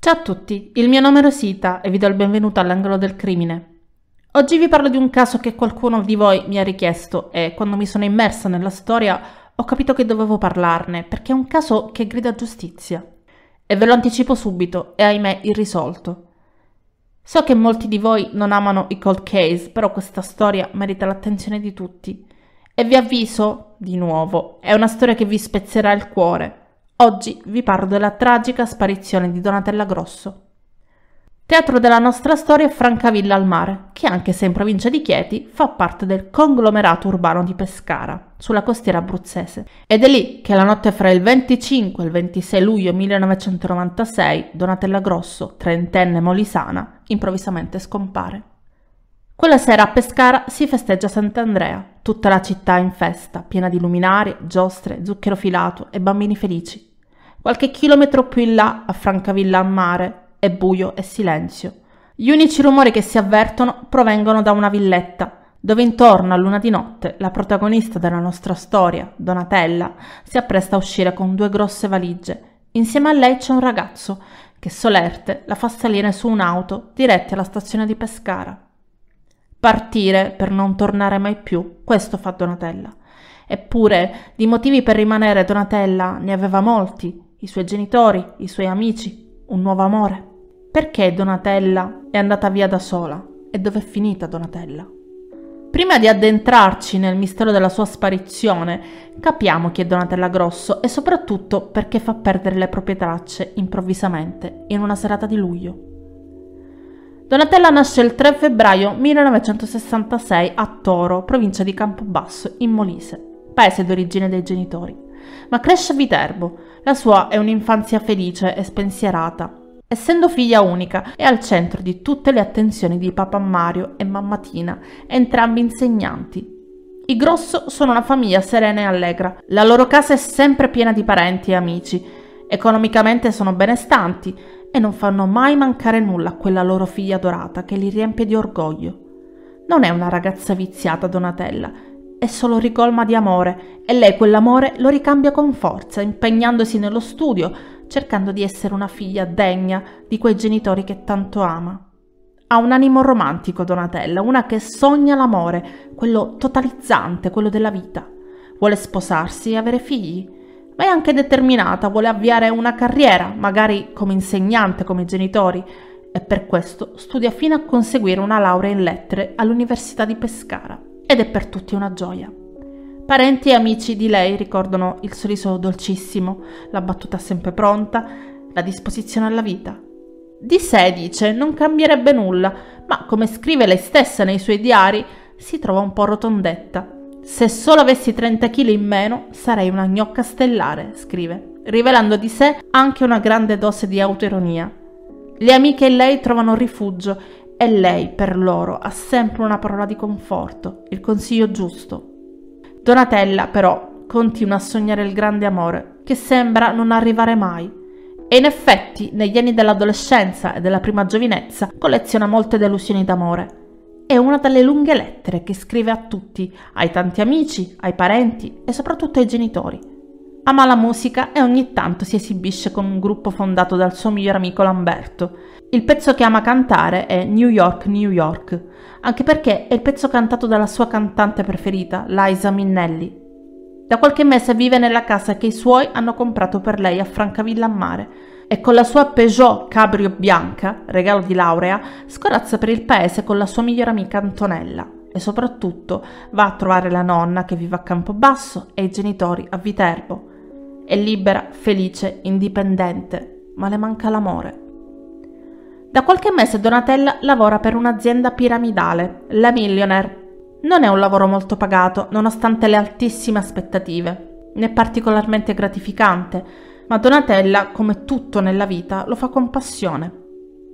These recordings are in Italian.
Ciao a tutti, il mio nome è Rosita e vi do il benvenuto all'angolo del crimine. Oggi vi parlo di un caso che qualcuno di voi mi ha richiesto e quando mi sono immersa nella storia ho capito che dovevo parlarne perché è un caso che grida giustizia. E ve lo anticipo subito, è ahimè irrisolto. So che molti di voi non amano i cold case, però questa storia merita l'attenzione di tutti. E vi avviso, di nuovo, è una storia che vi spezzerà il cuore. Oggi vi parlo della tragica sparizione di Donatella Grosso. Teatro della nostra storia è Francavilla al mare, che anche se in provincia di Chieti fa parte del conglomerato urbano di Pescara, sulla costiera abruzzese. Ed è lì che la notte fra il 25 e il 26 luglio 1996 Donatella Grosso, trentenne molisana, improvvisamente scompare. Quella sera a Pescara si festeggia Sant'Andrea, tutta la città è in festa, piena di luminari, giostre, zucchero filato e bambini felici. Qualche chilometro più in là, a Francavilla a mare, è buio e silenzio. Gli unici rumori che si avvertono provengono da una villetta, dove intorno a luna di notte la protagonista della nostra storia, Donatella, si appresta a uscire con due grosse valigie. Insieme a lei c'è un ragazzo che solerte la fa salire su un'auto diretta alla stazione di Pescara. Partire per non tornare mai più, questo fa Donatella. Eppure di motivi per rimanere Donatella ne aveva molti i suoi genitori, i suoi amici, un nuovo amore. Perché Donatella è andata via da sola? E dov'è finita Donatella? Prima di addentrarci nel mistero della sua sparizione, capiamo chi è Donatella Grosso e soprattutto perché fa perdere le proprie tracce improvvisamente in una serata di luglio. Donatella nasce il 3 febbraio 1966 a Toro, provincia di Campobasso, in Molise, paese d'origine dei genitori, ma cresce a Viterbo, la sua è un'infanzia felice e spensierata. Essendo figlia unica, è al centro di tutte le attenzioni di papà Mario e mamma Tina, entrambi insegnanti. I Grosso sono una famiglia serena e allegra. La loro casa è sempre piena di parenti e amici. Economicamente sono benestanti e non fanno mai mancare nulla a quella loro figlia dorata che li riempie di orgoglio. Non è una ragazza viziata Donatella, è solo ricolma di amore e lei quell'amore lo ricambia con forza, impegnandosi nello studio, cercando di essere una figlia degna di quei genitori che tanto ama. Ha un animo romantico Donatella, una che sogna l'amore, quello totalizzante, quello della vita. Vuole sposarsi e avere figli, ma è anche determinata, vuole avviare una carriera, magari come insegnante, come genitori, e per questo studia fino a conseguire una laurea in lettere all'Università di Pescara ed è per tutti una gioia. Parenti e amici di lei ricordano il sorriso dolcissimo, la battuta sempre pronta, la disposizione alla vita. Di sé, dice, non cambierebbe nulla, ma come scrive lei stessa nei suoi diari, si trova un po' rotondetta. Se solo avessi 30 kg in meno, sarei una gnocca stellare, scrive, rivelando di sé anche una grande dose di autoironia. Le amiche e lei trovano rifugio e lei per loro ha sempre una parola di conforto, il consiglio giusto. Donatella però continua a sognare il grande amore che sembra non arrivare mai e in effetti negli anni dell'adolescenza e della prima giovinezza colleziona molte delusioni d'amore. È una delle lunghe lettere che scrive a tutti, ai tanti amici, ai parenti e soprattutto ai genitori. Ama la musica e ogni tanto si esibisce con un gruppo fondato dal suo migliore amico Lamberto il pezzo che ama cantare è New York, New York, anche perché è il pezzo cantato dalla sua cantante preferita, Liza Minnelli. Da qualche mese vive nella casa che i suoi hanno comprato per lei a Francavilla a Mare e con la sua Peugeot Cabrio bianca, regalo di laurea, scorazza per il paese con la sua migliore amica Antonella e soprattutto va a trovare la nonna che vive a Campobasso e i genitori a Viterbo. È libera, felice, indipendente, ma le manca l'amore. Da qualche mese Donatella lavora per un'azienda piramidale, la Millionaire. Non è un lavoro molto pagato, nonostante le altissime aspettative, né particolarmente gratificante, ma Donatella, come tutto nella vita, lo fa con passione.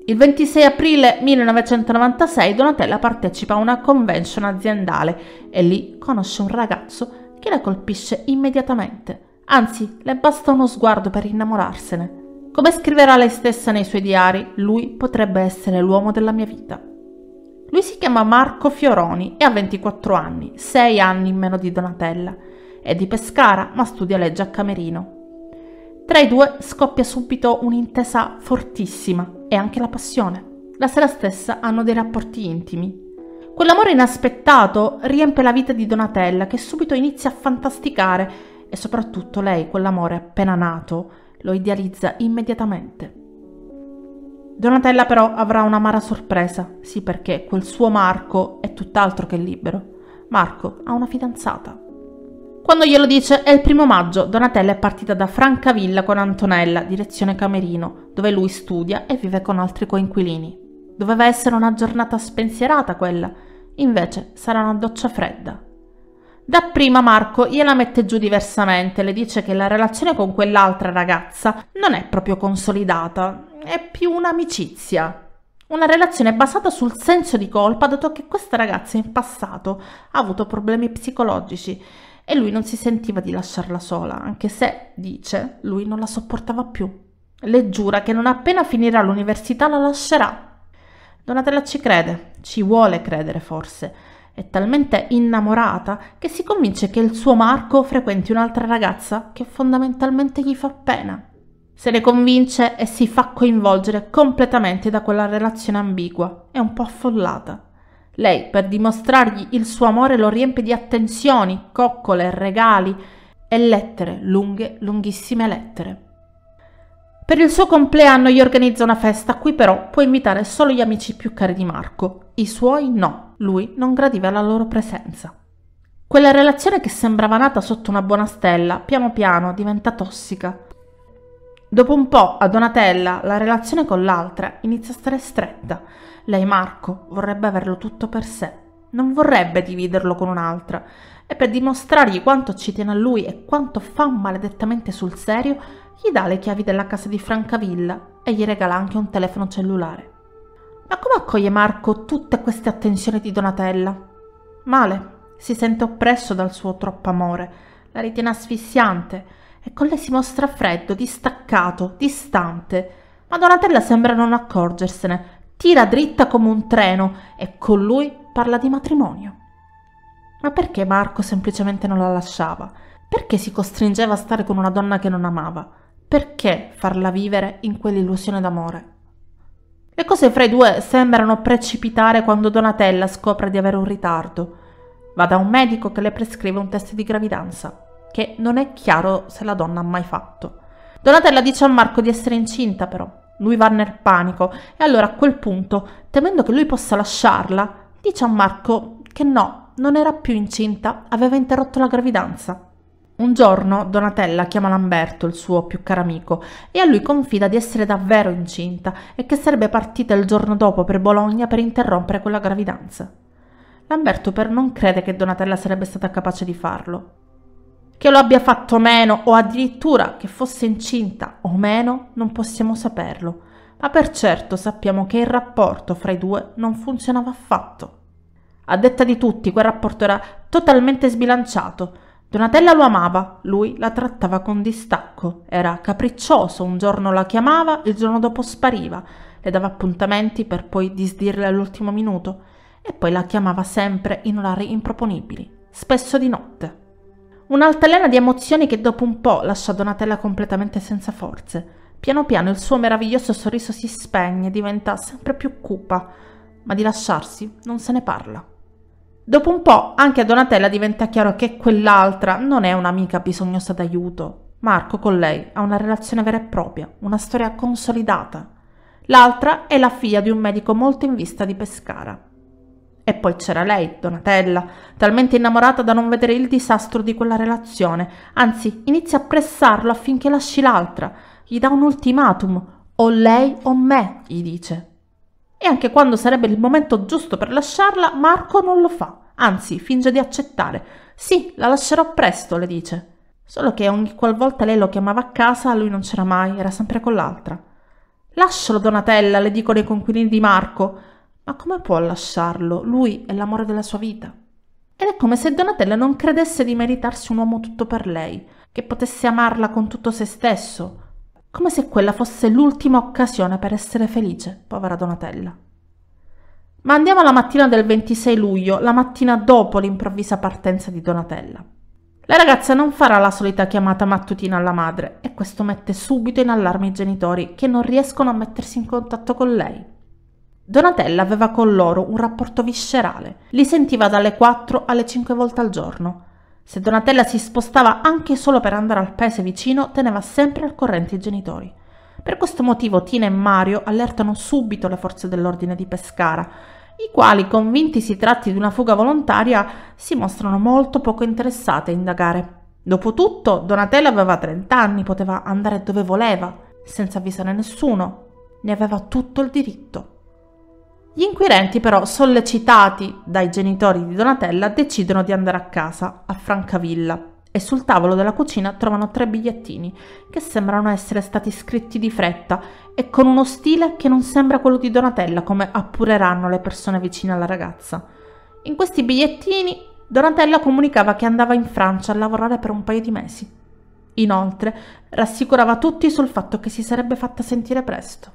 Il 26 aprile 1996 Donatella partecipa a una convention aziendale e lì conosce un ragazzo che la colpisce immediatamente. Anzi, le basta uno sguardo per innamorarsene. Come scriverà lei stessa nei suoi diari, lui potrebbe essere l'uomo della mia vita. Lui si chiama Marco Fioroni e ha 24 anni, 6 anni in meno di Donatella. È di Pescara, ma studia legge a Camerino. Tra i due scoppia subito un'intesa fortissima e anche la passione. La sera stessa hanno dei rapporti intimi. Quell'amore inaspettato riempie la vita di Donatella che subito inizia a fantasticare e soprattutto lei, quell'amore appena nato, lo idealizza immediatamente. Donatella però avrà un'amara sorpresa, sì perché quel suo Marco è tutt'altro che libero. Marco ha una fidanzata. Quando glielo dice è il primo maggio, Donatella è partita da Francavilla con Antonella, direzione Camerino, dove lui studia e vive con altri coinquilini. Doveva essere una giornata spensierata quella, invece sarà una doccia fredda, Dapprima Marco gliela mette giù diversamente, le dice che la relazione con quell'altra ragazza non è proprio consolidata, è più un'amicizia. Una relazione basata sul senso di colpa, dato che questa ragazza in passato ha avuto problemi psicologici e lui non si sentiva di lasciarla sola, anche se, dice, lui non la sopportava più. Le giura che non appena finirà l'università la lascerà. Donatella ci crede, ci vuole credere forse è talmente innamorata che si convince che il suo Marco frequenti un'altra ragazza che fondamentalmente gli fa pena. Se ne convince e si fa coinvolgere completamente da quella relazione ambigua e un po' affollata. Lei, per dimostrargli il suo amore, lo riempie di attenzioni, coccole, regali e lettere, lunghe, lunghissime lettere. Per il suo compleanno gli organizza una festa a cui però può invitare solo gli amici più cari di Marco, i suoi no lui non gradiva la loro presenza. Quella relazione che sembrava nata sotto una buona stella, piano piano diventa tossica. Dopo un po' a Donatella la relazione con l'altra inizia a stare stretta. Lei Marco vorrebbe averlo tutto per sé, non vorrebbe dividerlo con un'altra e per dimostrargli quanto ci tiene a lui e quanto fa maledettamente sul serio, gli dà le chiavi della casa di Francavilla e gli regala anche un telefono cellulare. Ma come accoglie Marco tutte queste attenzioni di Donatella? Male, si sente oppresso dal suo troppo amore, la ritiene asfissiante e con lei si mostra freddo, distaccato, distante. Ma Donatella sembra non accorgersene, tira dritta come un treno e con lui parla di matrimonio. Ma perché Marco semplicemente non la lasciava? Perché si costringeva a stare con una donna che non amava? Perché farla vivere in quell'illusione d'amore? Le cose fra i due sembrano precipitare quando Donatella scopre di avere un ritardo. Va da un medico che le prescrive un test di gravidanza, che non è chiaro se la donna ha mai fatto. Donatella dice a Marco di essere incinta però. Lui va nel panico e allora a quel punto, temendo che lui possa lasciarla, dice a Marco che no, non era più incinta, aveva interrotto la gravidanza. Un giorno Donatella chiama Lamberto, il suo più caro amico, e a lui confida di essere davvero incinta e che sarebbe partita il giorno dopo per Bologna per interrompere quella gravidanza. Lamberto però non crede che Donatella sarebbe stata capace di farlo. Che lo abbia fatto meno o addirittura che fosse incinta o meno non possiamo saperlo, ma per certo sappiamo che il rapporto fra i due non funzionava affatto. A detta di tutti quel rapporto era totalmente sbilanciato Donatella lo amava, lui la trattava con distacco, era capriccioso, un giorno la chiamava, il giorno dopo spariva, le dava appuntamenti per poi disdirle all'ultimo minuto e poi la chiamava sempre in orari improponibili, spesso di notte. Un'altalena di emozioni che dopo un po' lascia Donatella completamente senza forze. Piano piano il suo meraviglioso sorriso si spegne, diventa sempre più cupa, ma di lasciarsi non se ne parla. Dopo un po' anche a Donatella diventa chiaro che quell'altra non è un'amica bisognosa d'aiuto. Marco con lei ha una relazione vera e propria, una storia consolidata. L'altra è la figlia di un medico molto in vista di Pescara. E poi c'era lei, Donatella, talmente innamorata da non vedere il disastro di quella relazione, anzi inizia a pressarlo affinché lasci l'altra, gli dà un ultimatum, o lei o me, gli dice. E anche quando sarebbe il momento giusto per lasciarla, Marco non lo fa, anzi finge di accettare. Sì, la lascerò presto, le dice. Solo che ogni qualvolta lei lo chiamava a casa, lui non c'era mai, era sempre con l'altra. Lascialo, Donatella, le dicono i conquilini di Marco. Ma come può lasciarlo? Lui è l'amore della sua vita. Ed è come se Donatella non credesse di meritarsi un uomo tutto per lei, che potesse amarla con tutto se stesso, come se quella fosse l'ultima occasione per essere felice, povera Donatella. Ma andiamo alla mattina del 26 luglio, la mattina dopo l'improvvisa partenza di Donatella. La ragazza non farà la solita chiamata mattutina alla madre e questo mette subito in allarme i genitori che non riescono a mettersi in contatto con lei. Donatella aveva con loro un rapporto viscerale, li sentiva dalle 4 alle 5 volte al giorno, se Donatella si spostava anche solo per andare al paese vicino, teneva sempre al corrente i genitori. Per questo motivo Tina e Mario allertano subito le forze dell'ordine di Pescara, i quali, convinti si tratti di una fuga volontaria, si mostrano molto poco interessati a indagare. Dopotutto, Donatella aveva 30 anni, poteva andare dove voleva, senza avvisare nessuno. Ne aveva tutto il diritto. Gli inquirenti però, sollecitati dai genitori di Donatella, decidono di andare a casa, a Francavilla, e sul tavolo della cucina trovano tre bigliettini che sembrano essere stati scritti di fretta e con uno stile che non sembra quello di Donatella, come appureranno le persone vicine alla ragazza. In questi bigliettini Donatella comunicava che andava in Francia a lavorare per un paio di mesi. Inoltre rassicurava tutti sul fatto che si sarebbe fatta sentire presto.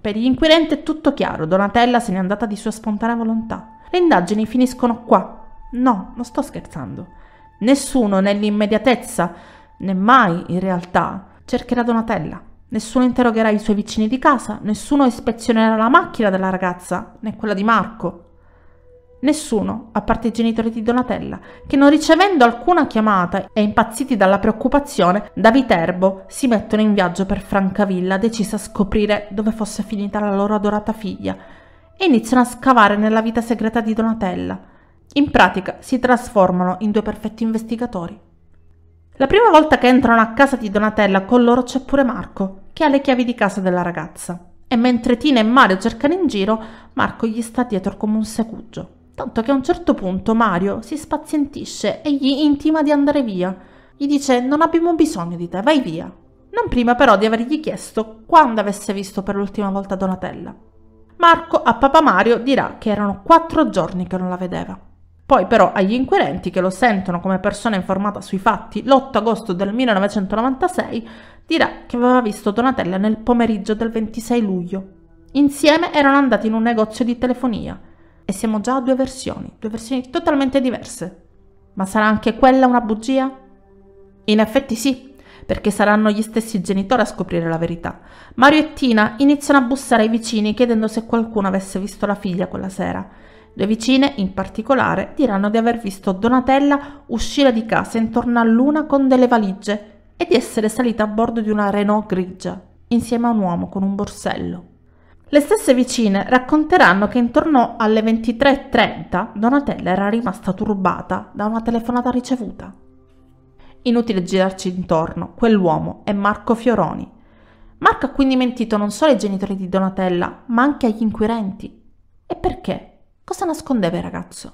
Per gli inquirenti è tutto chiaro, Donatella se n'è andata di sua spontanea volontà. Le indagini finiscono qua. No, non sto scherzando. Nessuno nell'immediatezza, né mai in realtà, cercherà Donatella. Nessuno interrogherà i suoi vicini di casa, nessuno ispezionerà la macchina della ragazza, né quella di Marco. Nessuno, a parte i genitori di Donatella, che non ricevendo alcuna chiamata e impazziti dalla preoccupazione, da Viterbo si mettono in viaggio per Francavilla, decisa a scoprire dove fosse finita la loro adorata figlia, e iniziano a scavare nella vita segreta di Donatella. In pratica si trasformano in due perfetti investigatori. La prima volta che entrano a casa di Donatella con loro c'è pure Marco, che ha le chiavi di casa della ragazza. E mentre Tina e Mario cercano in giro, Marco gli sta dietro come un secuggio tanto che a un certo punto Mario si spazientisce e gli intima di andare via. Gli dice non abbiamo bisogno di te, vai via. Non prima però di avergli chiesto quando avesse visto per l'ultima volta Donatella. Marco a papà Mario dirà che erano quattro giorni che non la vedeva. Poi però agli inquirenti che lo sentono come persona informata sui fatti, l'8 agosto del 1996 dirà che aveva visto Donatella nel pomeriggio del 26 luglio. Insieme erano andati in un negozio di telefonia e siamo già a due versioni, due versioni totalmente diverse. Ma sarà anche quella una bugia? In effetti sì, perché saranno gli stessi genitori a scoprire la verità. Mario e Tina iniziano a bussare ai vicini chiedendo se qualcuno avesse visto la figlia quella sera. Due vicine, in particolare, diranno di aver visto Donatella uscire di casa intorno a luna con delle valigie e di essere salita a bordo di una Renault grigia, insieme a un uomo con un borsello. Le stesse vicine racconteranno che intorno alle 23.30 Donatella era rimasta turbata da una telefonata ricevuta. Inutile girarci intorno, quell'uomo è Marco Fioroni. Marco ha quindi mentito non solo ai genitori di Donatella, ma anche agli inquirenti. E perché? Cosa nascondeva il ragazzo?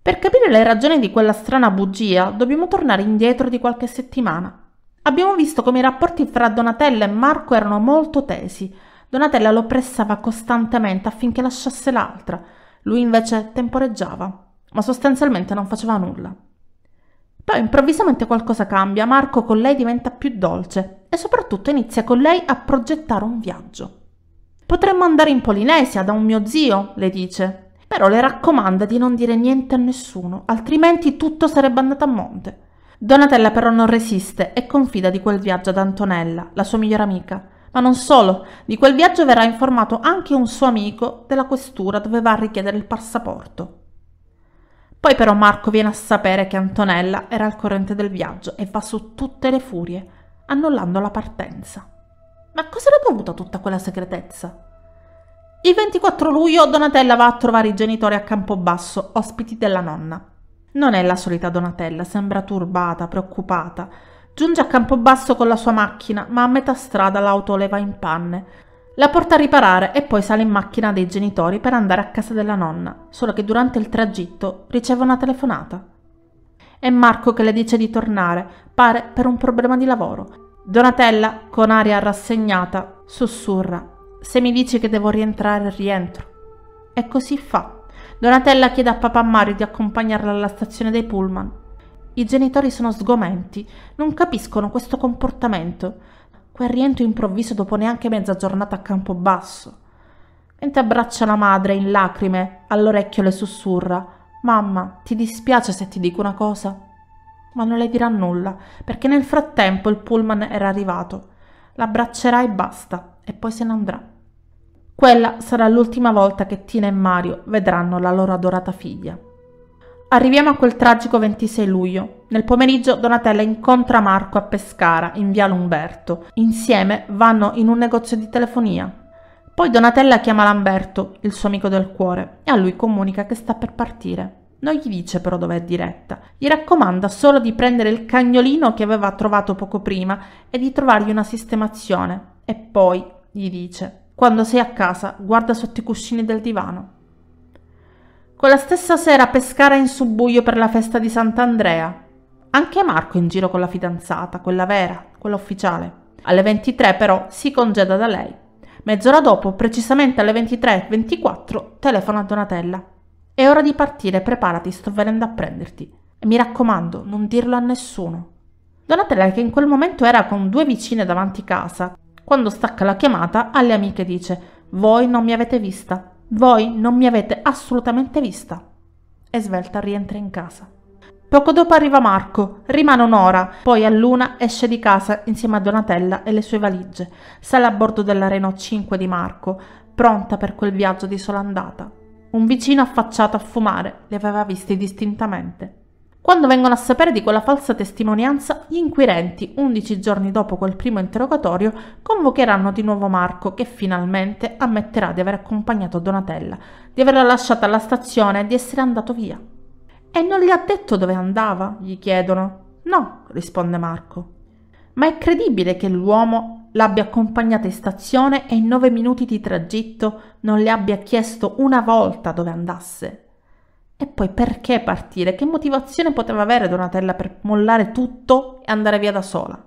Per capire le ragioni di quella strana bugia dobbiamo tornare indietro di qualche settimana. Abbiamo visto come i rapporti fra Donatella e Marco erano molto tesi Donatella lo pressava costantemente affinché lasciasse l'altra. Lui invece temporeggiava, ma sostanzialmente non faceva nulla. Poi improvvisamente qualcosa cambia, Marco con lei diventa più dolce e soprattutto inizia con lei a progettare un viaggio. Potremmo andare in Polinesia da un mio zio, le dice, però le raccomanda di non dire niente a nessuno, altrimenti tutto sarebbe andato a monte. Donatella però non resiste e confida di quel viaggio ad Antonella, la sua migliore amica, ma non solo, di quel viaggio verrà informato anche un suo amico della questura dove va a richiedere il passaporto. Poi però Marco viene a sapere che Antonella era al corrente del viaggio e va su tutte le furie, annullando la partenza. Ma cos'era dovuta tutta quella segretezza? Il 24 luglio Donatella va a trovare i genitori a Campobasso, ospiti della nonna. Non è la solita Donatella, sembra turbata, preoccupata, Giunge a Campobasso con la sua macchina, ma a metà strada l'auto leva in panne. La porta a riparare e poi sale in macchina dei genitori per andare a casa della nonna, solo che durante il tragitto riceve una telefonata. È Marco che le dice di tornare, pare per un problema di lavoro. Donatella, con aria rassegnata, sussurra: Se mi dici che devo rientrare, rientro. E così fa. Donatella chiede a papà Mario di accompagnarla alla stazione dei pullman, i genitori sono sgomenti, non capiscono questo comportamento, quel rientro improvviso dopo neanche mezza giornata a campo basso. Mentre abbraccia la madre in lacrime, all'orecchio le sussurra: Mamma, ti dispiace se ti dico una cosa? Ma non le dirà nulla, perché nel frattempo il pullman era arrivato. L'abbraccerà e basta, e poi se ne andrà. Quella sarà l'ultima volta che Tina e Mario vedranno la loro adorata figlia. Arriviamo a quel tragico 26 luglio. Nel pomeriggio Donatella incontra Marco a Pescara, in Viale Umberto. Insieme vanno in un negozio di telefonia. Poi Donatella chiama Lamberto, il suo amico del cuore, e a lui comunica che sta per partire. Non gli dice però dove è diretta. Gli raccomanda solo di prendere il cagnolino che aveva trovato poco prima e di trovargli una sistemazione. E poi gli dice: Quando sei a casa, guarda sotto i cuscini del divano. Quella stessa sera a Pescara in subbuio per la festa di Sant'Andrea. Anche Marco in giro con la fidanzata, quella vera, quella ufficiale. Alle 23 però si congeda da lei. Mezz'ora dopo, precisamente alle 23.24, telefona a Donatella. È ora di partire, preparati, sto venendo a prenderti. E mi raccomando, non dirlo a nessuno. Donatella, che in quel momento era con due vicine davanti casa, quando stacca la chiamata alle amiche dice: Voi non mi avete vista, voi non mi avete assolutamente vista. E Svelta rientra in casa. Poco dopo arriva Marco, rimane un'ora, poi a luna esce di casa insieme a Donatella e le sue valigie, sale a bordo della Renault 5 di Marco, pronta per quel viaggio di sola andata. Un vicino affacciato a fumare li aveva visti distintamente. Quando vengono a sapere di quella falsa testimonianza, gli inquirenti, 11 giorni dopo quel primo interrogatorio, convocheranno di nuovo Marco, che finalmente ammetterà di aver accompagnato Donatella, di averla lasciata alla stazione e di essere andato via. E non gli ha detto dove andava? gli chiedono. No, risponde Marco. Ma è credibile che l'uomo l'abbia accompagnata in stazione e in nove minuti di tragitto non le abbia chiesto una volta dove andasse? E poi perché partire? Che motivazione poteva avere Donatella per mollare tutto e andare via da sola?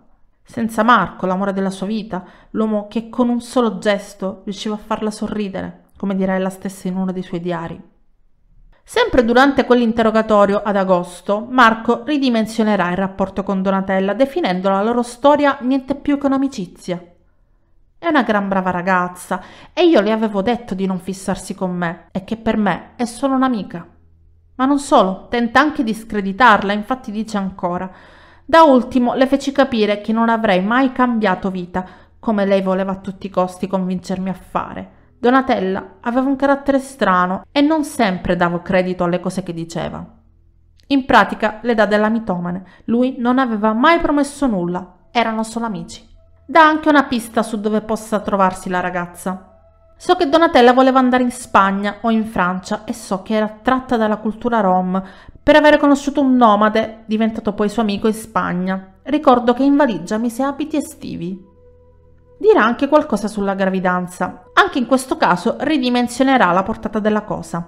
Senza Marco, l'amore della sua vita, l'uomo che con un solo gesto riusciva a farla sorridere, come dirà ella stessa in uno dei suoi diari. Sempre durante quell'interrogatorio ad agosto, Marco ridimensionerà il rapporto con Donatella, definendo la loro storia niente più che un'amicizia. È una gran brava ragazza e io le avevo detto di non fissarsi con me e che per me è solo un'amica. Ma non solo, tenta anche di screditarla, infatti dice ancora. Da ultimo le feci capire che non avrei mai cambiato vita, come lei voleva a tutti i costi convincermi a fare. Donatella aveva un carattere strano e non sempre davo credito alle cose che diceva. In pratica l'età della mitomane, lui non aveva mai promesso nulla, erano solo amici. Dà anche una pista su dove possa trovarsi la ragazza. So che Donatella voleva andare in Spagna o in Francia e so che era attratta dalla cultura rom per aver conosciuto un nomade diventato poi suo amico in Spagna. Ricordo che in valigia mise abiti estivi. Dirà anche qualcosa sulla gravidanza. Anche in questo caso ridimensionerà la portata della cosa.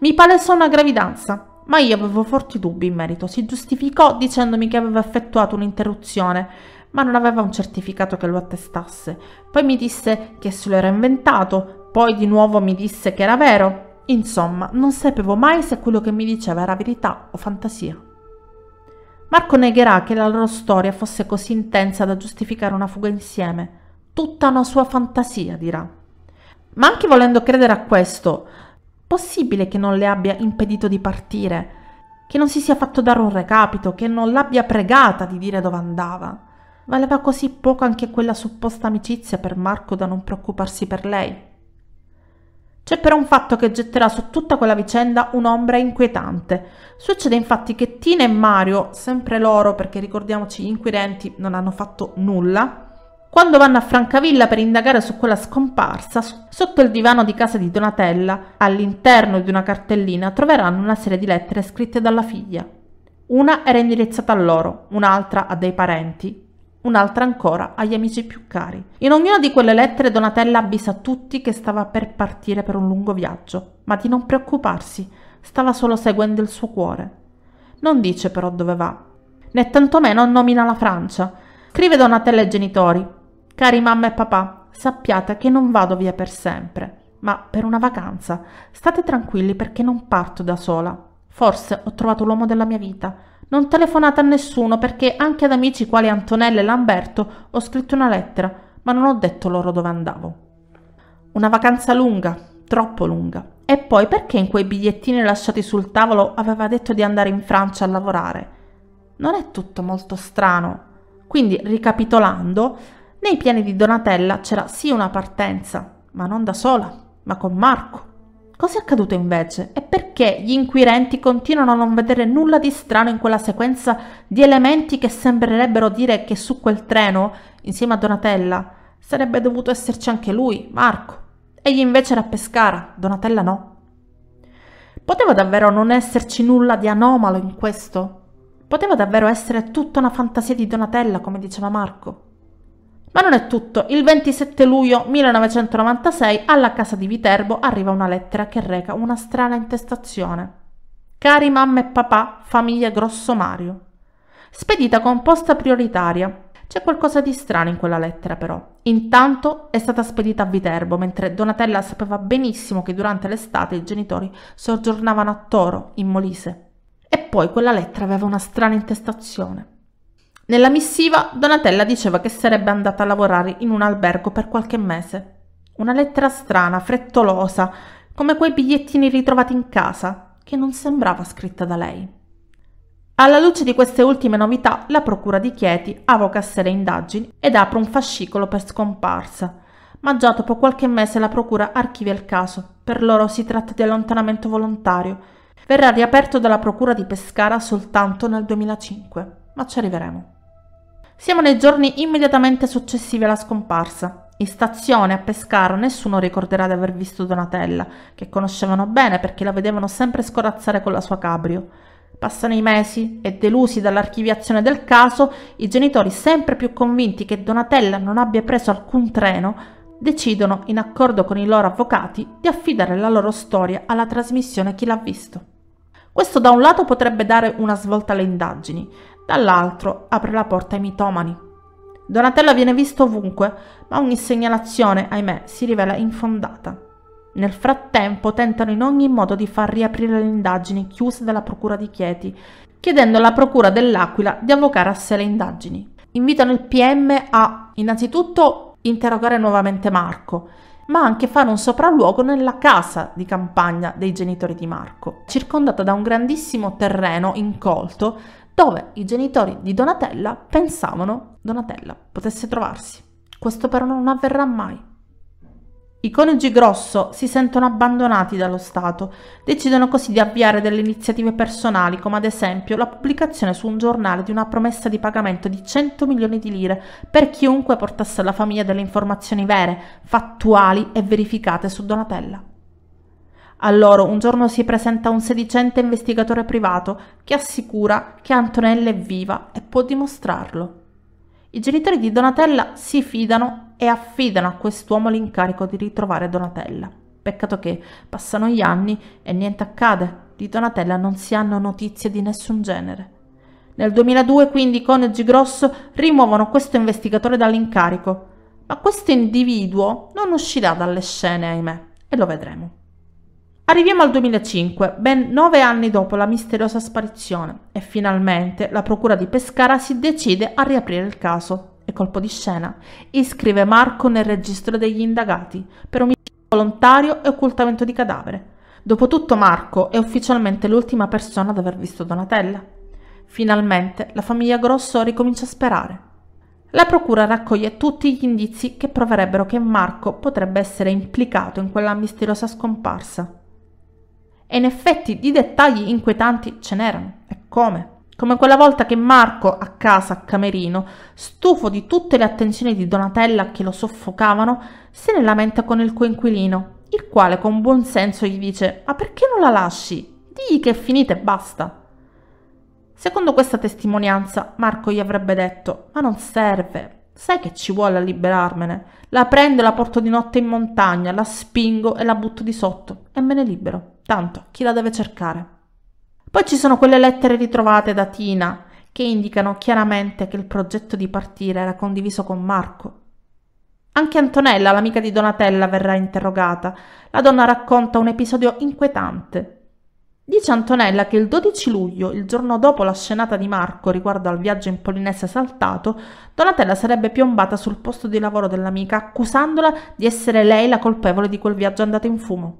Mi palesò una gravidanza, ma io avevo forti dubbi in merito. Si giustificò dicendomi che aveva effettuato un'interruzione, ma non aveva un certificato che lo attestasse. Poi mi disse che se lo era inventato, poi di nuovo mi disse che era vero. Insomma, non sapevo mai se quello che mi diceva era verità o fantasia. Marco negherà che la loro storia fosse così intensa da giustificare una fuga insieme. Tutta una sua fantasia, dirà. Ma anche volendo credere a questo, possibile che non le abbia impedito di partire, che non si sia fatto dare un recapito, che non l'abbia pregata di dire dove andava. Valeva così poco anche quella supposta amicizia per Marco da non preoccuparsi per lei. C'è però un fatto che getterà su tutta quella vicenda un'ombra inquietante. Succede infatti che Tina e Mario, sempre loro perché ricordiamoci gli inquirenti non hanno fatto nulla, quando vanno a Francavilla per indagare su quella scomparsa, sotto il divano di casa di Donatella, all'interno di una cartellina, troveranno una serie di lettere scritte dalla figlia. Una era indirizzata a loro, un'altra a dei parenti un'altra ancora agli amici più cari. In ognuna di quelle lettere Donatella avvisa tutti che stava per partire per un lungo viaggio, ma di non preoccuparsi, stava solo seguendo il suo cuore. Non dice però dove va, né tantomeno nomina la Francia. Scrive Donatella ai genitori, cari mamma e papà, sappiate che non vado via per sempre, ma per una vacanza. State tranquilli perché non parto da sola. Forse ho trovato l'uomo della mia vita. Non telefonate a nessuno perché anche ad amici quali Antonella e Lamberto ho scritto una lettera, ma non ho detto loro dove andavo. Una vacanza lunga, troppo lunga. E poi perché in quei bigliettini lasciati sul tavolo aveva detto di andare in Francia a lavorare? Non è tutto molto strano. Quindi, ricapitolando, nei piani di Donatella c'era sì una partenza, ma non da sola, ma con Marco Cos'è accaduto invece? E perché gli inquirenti continuano a non vedere nulla di strano in quella sequenza di elementi che sembrerebbero dire che su quel treno, insieme a Donatella, sarebbe dovuto esserci anche lui, Marco. Egli invece era a Pescara, Donatella no. Poteva davvero non esserci nulla di anomalo in questo? Poteva davvero essere tutta una fantasia di Donatella, come diceva Marco? Ma non è tutto. Il 27 luglio 1996 alla casa di Viterbo arriva una lettera che reca una strana intestazione. Cari mamma e papà, famiglia Grosso Mario. Spedita con posta prioritaria. C'è qualcosa di strano in quella lettera però. Intanto è stata spedita a Viterbo, mentre Donatella sapeva benissimo che durante l'estate i genitori soggiornavano a Toro, in Molise. E poi quella lettera aveva una strana intestazione. Nella missiva Donatella diceva che sarebbe andata a lavorare in un albergo per qualche mese. Una lettera strana, frettolosa, come quei bigliettini ritrovati in casa, che non sembrava scritta da lei. Alla luce di queste ultime novità, la Procura di Chieti avoca sé le indagini ed apre un fascicolo per scomparsa. Ma già dopo qualche mese la Procura archivia il caso. Per loro si tratta di allontanamento volontario. Verrà riaperto dalla Procura di Pescara soltanto nel 2005 ma ci arriveremo. Siamo nei giorni immediatamente successivi alla scomparsa. In stazione a Pescara nessuno ricorderà di aver visto Donatella, che conoscevano bene perché la vedevano sempre scorazzare con la sua cabrio. Passano i mesi e, delusi dall'archiviazione del caso, i genitori, sempre più convinti che Donatella non abbia preso alcun treno, decidono, in accordo con i loro avvocati, di affidare la loro storia alla trasmissione Chi l'ha visto. Questo da un lato potrebbe dare una svolta alle indagini, dall'altro apre la porta ai mitomani. Donatella viene vista ovunque, ma ogni segnalazione, ahimè, si rivela infondata. Nel frattempo tentano in ogni modo di far riaprire le indagini chiuse dalla Procura di Chieti, chiedendo alla Procura dell'Aquila di avvocare a sé le indagini. Invitano il PM a innanzitutto interrogare nuovamente Marco, ma anche fare un sopralluogo nella casa di campagna dei genitori di Marco, circondata da un grandissimo terreno incolto dove i genitori di Donatella pensavano Donatella potesse trovarsi. Questo però non avverrà mai. I coniugi Grosso si sentono abbandonati dallo Stato, decidono così di avviare delle iniziative personali, come ad esempio la pubblicazione su un giornale di una promessa di pagamento di 100 milioni di lire per chiunque portasse alla famiglia delle informazioni vere, fattuali e verificate su Donatella. A loro un giorno si presenta un sedicente investigatore privato che assicura che Antonella è viva e può dimostrarlo. I genitori di Donatella si fidano e affidano a quest'uomo l'incarico di ritrovare Donatella. Peccato che passano gli anni e niente accade. Di Donatella non si hanno notizie di nessun genere. Nel 2002 quindi i coniugi Grosso rimuovono questo investigatore dall'incarico, ma questo individuo non uscirà dalle scene, ahimè, e lo vedremo. Arriviamo al 2005, ben nove anni dopo la misteriosa sparizione, e finalmente la Procura di Pescara si decide a riaprire il caso. E colpo di scena, iscrive Marco nel registro degli indagati per omicidio volontario e occultamento di cadavere. Dopotutto Marco è ufficialmente l'ultima persona ad aver visto Donatella. Finalmente la famiglia Grosso ricomincia a sperare. La procura raccoglie tutti gli indizi che proverebbero che Marco potrebbe essere implicato in quella misteriosa scomparsa. E in effetti di dettagli inquietanti ce n'erano. E come? Come quella volta che Marco, a casa a Camerino, stufo di tutte le attenzioni di Donatella che lo soffocavano, se ne lamenta con il coinquilino, il quale con buon senso gli dice «Ma perché non la lasci? Digli che è finita e basta!» Secondo questa testimonianza, Marco gli avrebbe detto «Ma non serve, Sai che ci vuole a liberarmene? La prendo e la porto di notte in montagna, la spingo e la butto di sotto e me ne libero. Tanto chi la deve cercare? Poi ci sono quelle lettere ritrovate da Tina che indicano chiaramente che il progetto di partire era condiviso con Marco. Anche Antonella, l'amica di Donatella, verrà interrogata. La donna racconta un episodio inquietante Dice Antonella che il 12 luglio, il giorno dopo la scenata di Marco riguardo al viaggio in Polinesia saltato, Donatella sarebbe piombata sul posto di lavoro dell'amica accusandola di essere lei la colpevole di quel viaggio andato in fumo.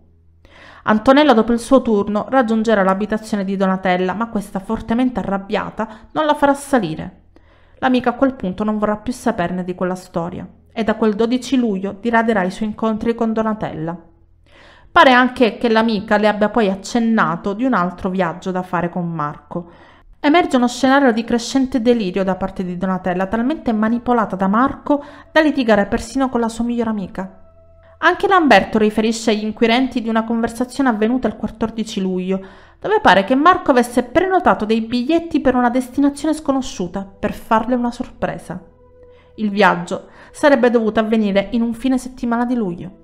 Antonella dopo il suo turno raggiungerà l'abitazione di Donatella, ma questa fortemente arrabbiata non la farà salire. L'amica a quel punto non vorrà più saperne di quella storia e da quel 12 luglio diraderà i suoi incontri con Donatella. Pare anche che l'amica le abbia poi accennato di un altro viaggio da fare con Marco. Emerge uno scenario di crescente delirio da parte di Donatella, talmente manipolata da Marco da litigare persino con la sua migliore amica. Anche Lamberto riferisce agli inquirenti di una conversazione avvenuta il 14 luglio, dove pare che Marco avesse prenotato dei biglietti per una destinazione sconosciuta per farle una sorpresa. Il viaggio sarebbe dovuto avvenire in un fine settimana di luglio.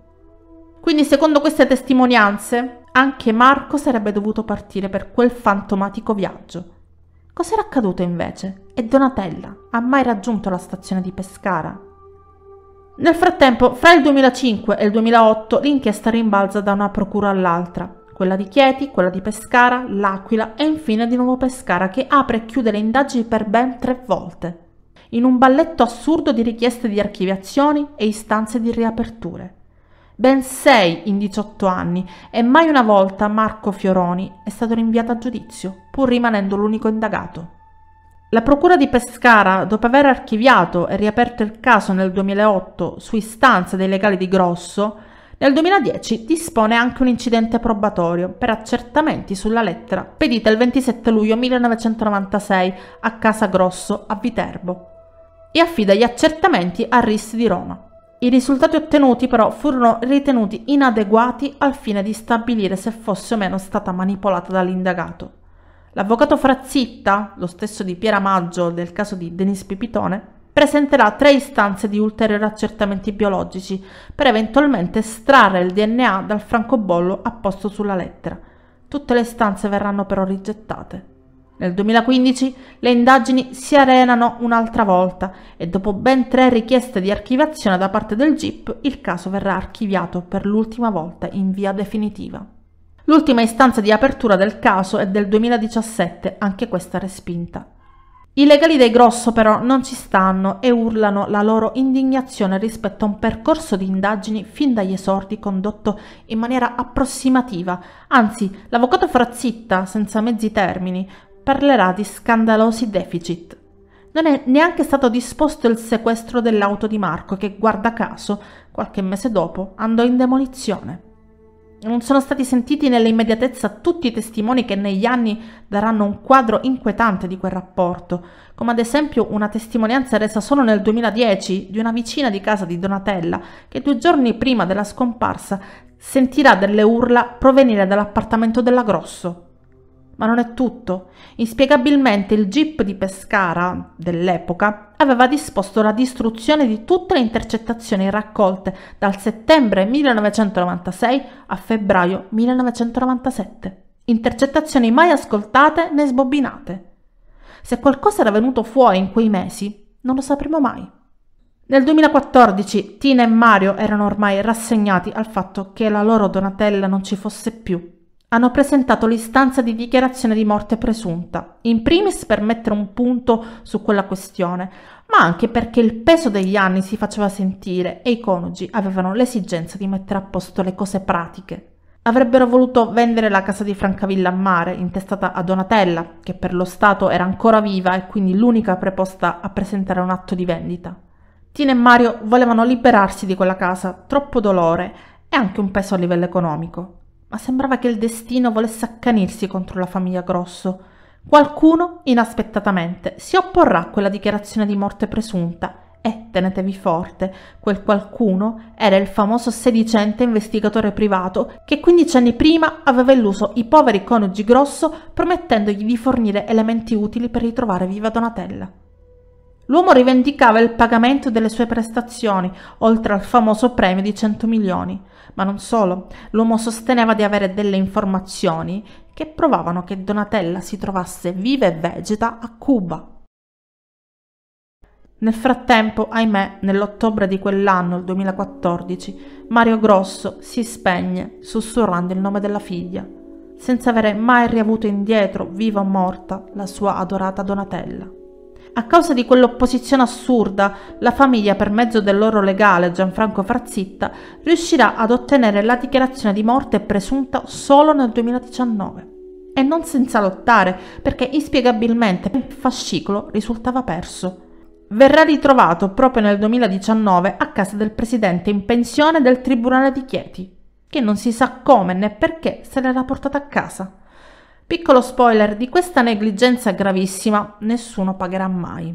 Quindi secondo queste testimonianze, anche Marco sarebbe dovuto partire per quel fantomatico viaggio. Cos'era accaduto invece? E Donatella ha mai raggiunto la stazione di Pescara? Nel frattempo, fra il 2005 e il 2008, l'inchiesta rimbalza da una procura all'altra, quella di Chieti, quella di Pescara, L'Aquila e infine di nuovo Pescara, che apre e chiude le indagini per ben tre volte, in un balletto assurdo di richieste di archiviazioni e istanze di riaperture ben 6 in 18 anni e mai una volta Marco Fioroni è stato rinviato a giudizio, pur rimanendo l'unico indagato. La Procura di Pescara, dopo aver archiviato e riaperto il caso nel 2008 su istanza dei legali di Grosso, nel 2010 dispone anche un incidente probatorio per accertamenti sulla lettera spedita il 27 luglio 1996 a Casa Grosso a Viterbo e affida gli accertamenti a RIS di Roma. I risultati ottenuti però furono ritenuti inadeguati al fine di stabilire se fosse o meno stata manipolata dall'indagato. L'avvocato Frazzitta, lo stesso di Piera Maggio del caso di Denis Pipitone, presenterà tre istanze di ulteriori accertamenti biologici per eventualmente estrarre il DNA dal francobollo apposto sulla lettera. Tutte le istanze verranno però rigettate. Nel 2015 le indagini si arenano un'altra volta e dopo ben tre richieste di archiviazione da parte del GIP il caso verrà archiviato per l'ultima volta in via definitiva. L'ultima istanza di apertura del caso è del 2017, anche questa respinta. I legali dei Grosso però non ci stanno e urlano la loro indignazione rispetto a un percorso di indagini fin dagli esordi condotto in maniera approssimativa. Anzi, l'avvocato Frazzitta, senza mezzi termini, parlerà di scandalosi deficit. Non è neanche stato disposto il sequestro dell'auto di Marco che, guarda caso, qualche mese dopo andò in demolizione. Non sono stati sentiti nell'immediatezza tutti i testimoni che negli anni daranno un quadro inquietante di quel rapporto, come ad esempio una testimonianza resa solo nel 2010 di una vicina di casa di Donatella che due giorni prima della scomparsa sentirà delle urla provenire dall'appartamento della Grosso, ma non è tutto. Inspiegabilmente il jeep di Pescara dell'epoca aveva disposto la distruzione di tutte le intercettazioni raccolte dal settembre 1996 a febbraio 1997. Intercettazioni mai ascoltate né sbobbinate. Se qualcosa era venuto fuori in quei mesi, non lo sapremo mai. Nel 2014 Tina e Mario erano ormai rassegnati al fatto che la loro Donatella non ci fosse più hanno presentato l'istanza di dichiarazione di morte presunta, in primis per mettere un punto su quella questione, ma anche perché il peso degli anni si faceva sentire e i coniugi avevano l'esigenza di mettere a posto le cose pratiche. Avrebbero voluto vendere la casa di Francavilla a mare, intestata a Donatella, che per lo Stato era ancora viva e quindi l'unica preposta a presentare un atto di vendita. Tina e Mario volevano liberarsi di quella casa, troppo dolore e anche un peso a livello economico ma sembrava che il destino volesse accanirsi contro la famiglia Grosso. Qualcuno, inaspettatamente, si opporrà a quella dichiarazione di morte presunta e, tenetevi forte, quel qualcuno era il famoso sedicente investigatore privato che 15 anni prima aveva illuso i poveri coniugi Grosso promettendogli di fornire elementi utili per ritrovare viva Donatella. L'uomo rivendicava il pagamento delle sue prestazioni, oltre al famoso premio di 100 milioni. Ma non solo, l'uomo sosteneva di avere delle informazioni che provavano che Donatella si trovasse viva e vegeta a Cuba. Nel frattempo, ahimè, nell'ottobre di quell'anno, il 2014, Mario Grosso si spegne sussurrando il nome della figlia, senza avere mai riavuto indietro, viva o morta, la sua adorata Donatella. A causa di quell'opposizione assurda, la famiglia, per mezzo del loro legale Gianfranco Farzitta, riuscirà ad ottenere la dichiarazione di morte presunta solo nel 2019. E non senza lottare, perché inspiegabilmente il fascicolo risultava perso. Verrà ritrovato proprio nel 2019 a casa del presidente in pensione del Tribunale di Chieti, che non si sa come né perché se l'era portata a casa. Piccolo spoiler, di questa negligenza gravissima nessuno pagherà mai.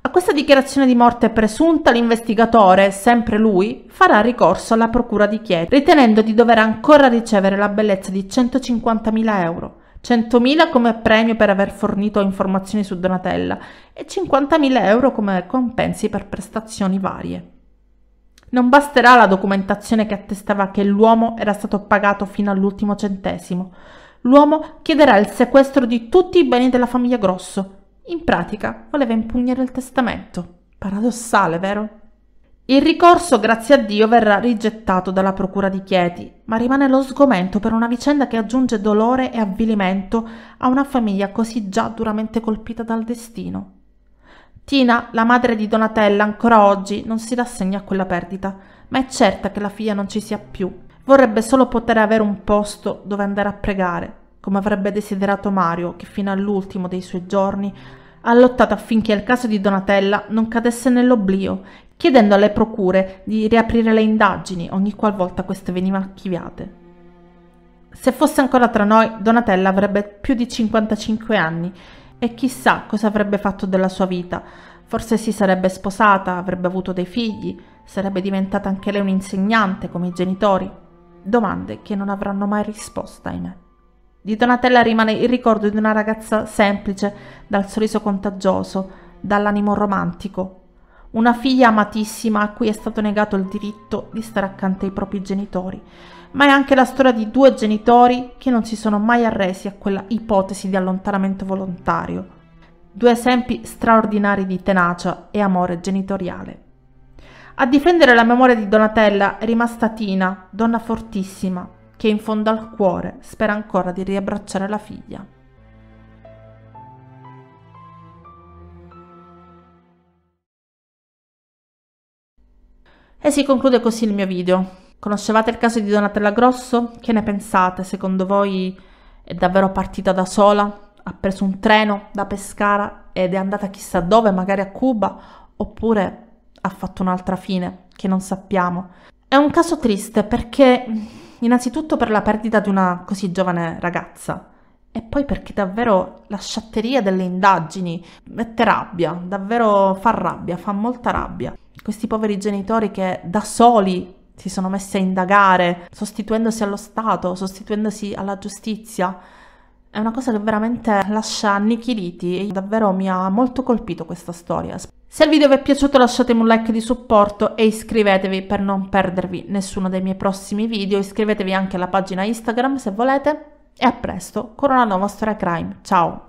A questa dichiarazione di morte presunta l'investigatore, sempre lui, farà ricorso alla Procura di Chieti, ritenendo di dover ancora ricevere la bellezza di 150.000 euro, 100.000 come premio per aver fornito informazioni su Donatella e 50.000 euro come compensi per prestazioni varie. Non basterà la documentazione che attestava che l'uomo era stato pagato fino all'ultimo centesimo, l'uomo chiederà il sequestro di tutti i beni della famiglia Grosso. In pratica voleva impugnare il testamento. Paradossale, vero? Il ricorso, grazie a Dio, verrà rigettato dalla Procura di Chieti, ma rimane lo sgomento per una vicenda che aggiunge dolore e avvilimento a una famiglia così già duramente colpita dal destino. Tina, la madre di Donatella, ancora oggi non si rassegna a quella perdita, ma è certa che la figlia non ci sia più vorrebbe solo poter avere un posto dove andare a pregare, come avrebbe desiderato Mario, che fino all'ultimo dei suoi giorni ha lottato affinché il caso di Donatella non cadesse nell'oblio, chiedendo alle procure di riaprire le indagini ogni qualvolta queste venivano archiviate. Se fosse ancora tra noi, Donatella avrebbe più di 55 anni e chissà cosa avrebbe fatto della sua vita. Forse si sarebbe sposata, avrebbe avuto dei figli, sarebbe diventata anche lei un'insegnante come i genitori domande che non avranno mai risposta, ahimè. Di Donatella rimane il ricordo di una ragazza semplice, dal sorriso contagioso, dall'animo romantico, una figlia amatissima a cui è stato negato il diritto di stare accanto ai propri genitori, ma è anche la storia di due genitori che non si sono mai arresi a quella ipotesi di allontanamento volontario, due esempi straordinari di tenacia e amore genitoriale. A difendere la memoria di Donatella è rimasta Tina, donna fortissima, che in fondo al cuore spera ancora di riabbracciare la figlia. E si conclude così il mio video. Conoscevate il caso di Donatella Grosso? Che ne pensate? Secondo voi è davvero partita da sola? Ha preso un treno da Pescara ed è andata chissà dove, magari a Cuba? Oppure ha fatto un'altra fine che non sappiamo. È un caso triste perché innanzitutto per la perdita di una così giovane ragazza e poi perché davvero la sciatteria delle indagini mette rabbia, davvero fa rabbia, fa molta rabbia. Questi poveri genitori che da soli si sono messi a indagare, sostituendosi allo Stato, sostituendosi alla giustizia, è una cosa che veramente lascia annichiliti e davvero mi ha molto colpito questa storia. Se il video vi è piaciuto lasciatemi un like di supporto e iscrivetevi per non perdervi nessuno dei miei prossimi video, iscrivetevi anche alla pagina Instagram se volete e a presto con una nuova storia crime. Ciao!